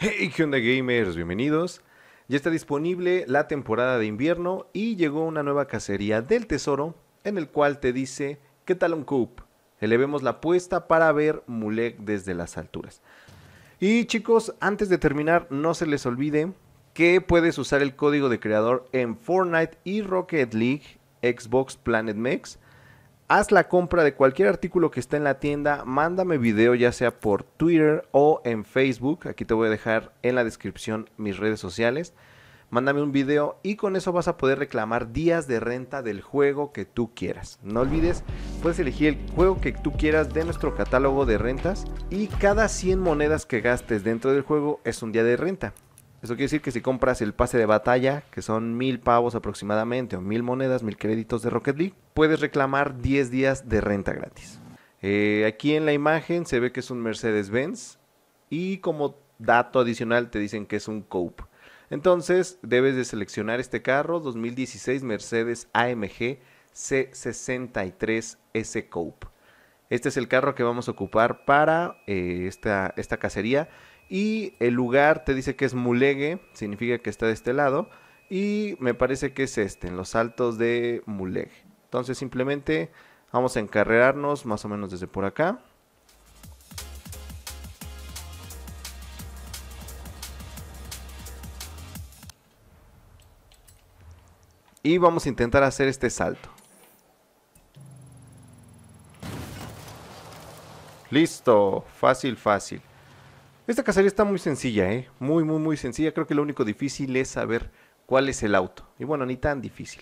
Hey, ¿qué onda gamers? Bienvenidos. Ya está disponible la temporada de invierno y llegó una nueva cacería del tesoro en el cual te dice, ¿qué tal un coup? Elevemos la apuesta para ver Mulek desde las alturas. Y chicos, antes de terminar, no se les olvide que puedes usar el código de creador en Fortnite y Rocket League Xbox Planet Mex Haz la compra de cualquier artículo que esté en la tienda, mándame video ya sea por Twitter o en Facebook, aquí te voy a dejar en la descripción mis redes sociales, mándame un video y con eso vas a poder reclamar días de renta del juego que tú quieras. No olvides, puedes elegir el juego que tú quieras de nuestro catálogo de rentas y cada 100 monedas que gastes dentro del juego es un día de renta. Eso quiere decir que si compras el pase de batalla, que son mil pavos aproximadamente, o mil monedas, mil créditos de Rocket League, puedes reclamar 10 días de renta gratis. Eh, aquí en la imagen se ve que es un Mercedes-Benz y como dato adicional te dicen que es un Coupe. Entonces debes de seleccionar este carro 2016 Mercedes AMG C63 S Coupe. Este es el carro que vamos a ocupar para eh, esta, esta cacería y el lugar te dice que es Mulegue, significa que está de este lado. Y me parece que es este, en los saltos de Mulegue. Entonces simplemente vamos a encarrerarnos más o menos desde por acá. Y vamos a intentar hacer este salto. Listo, fácil, fácil. Esta cacería está muy sencilla, ¿eh? Muy, muy, muy sencilla. Creo que lo único difícil es saber cuál es el auto. Y bueno, ni tan difícil.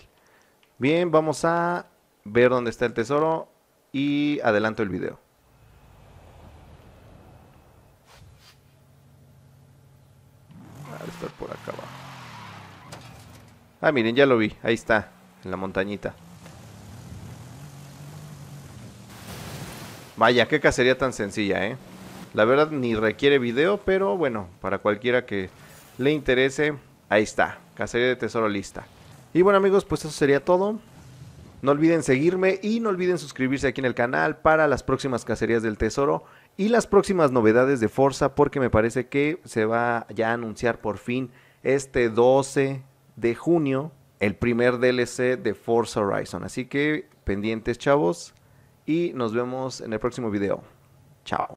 Bien, vamos a ver dónde está el tesoro y adelanto el video. A ah, por acá abajo. Ah, miren, ya lo vi. Ahí está, en la montañita. Vaya, qué cacería tan sencilla, ¿eh? La verdad ni requiere video, pero bueno, para cualquiera que le interese, ahí está, Cacería de Tesoro lista. Y bueno amigos, pues eso sería todo. No olviden seguirme y no olviden suscribirse aquí en el canal para las próximas cacerías del tesoro y las próximas novedades de Forza porque me parece que se va ya a anunciar por fin este 12 de junio el primer DLC de Forza Horizon. Así que pendientes chavos y nos vemos en el próximo video. Chao.